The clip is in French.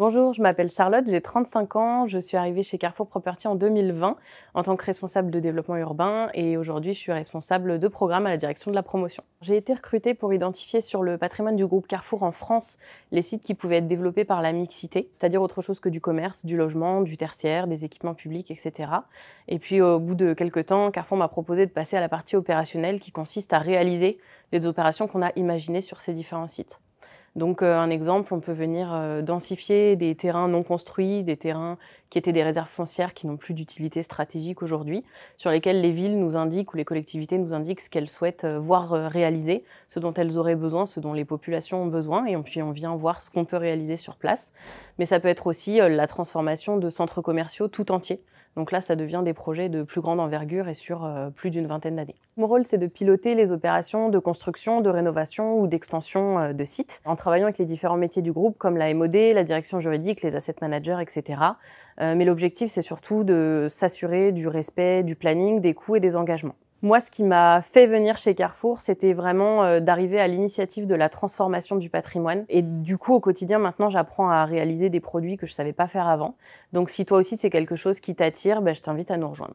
Bonjour, je m'appelle Charlotte, j'ai 35 ans, je suis arrivée chez Carrefour Property en 2020 en tant que responsable de développement urbain et aujourd'hui je suis responsable de programme à la direction de la promotion. J'ai été recrutée pour identifier sur le patrimoine du groupe Carrefour en France les sites qui pouvaient être développés par la mixité, c'est-à-dire autre chose que du commerce, du logement, du tertiaire, des équipements publics, etc. Et puis au bout de quelques temps, Carrefour m'a proposé de passer à la partie opérationnelle qui consiste à réaliser les opérations qu'on a imaginées sur ces différents sites. Donc euh, un exemple, on peut venir euh, densifier des terrains non construits, des terrains qui étaient des réserves foncières qui n'ont plus d'utilité stratégique aujourd'hui, sur lesquels les villes nous indiquent ou les collectivités nous indiquent ce qu'elles souhaitent euh, voir réaliser, ce dont elles auraient besoin, ce dont les populations ont besoin, et puis on vient voir ce qu'on peut réaliser sur place. Mais ça peut être aussi la transformation de centres commerciaux tout entiers. Donc là, ça devient des projets de plus grande envergure et sur plus d'une vingtaine d'années. Mon rôle, c'est de piloter les opérations de construction, de rénovation ou d'extension de sites travaillant avec les différents métiers du groupe, comme la MOD, la direction juridique, les asset managers, etc. Euh, mais l'objectif, c'est surtout de s'assurer du respect du planning, des coûts et des engagements. Moi, ce qui m'a fait venir chez Carrefour, c'était vraiment euh, d'arriver à l'initiative de la transformation du patrimoine. Et du coup, au quotidien, maintenant, j'apprends à réaliser des produits que je ne savais pas faire avant. Donc, si toi aussi, c'est quelque chose qui t'attire, ben, je t'invite à nous rejoindre.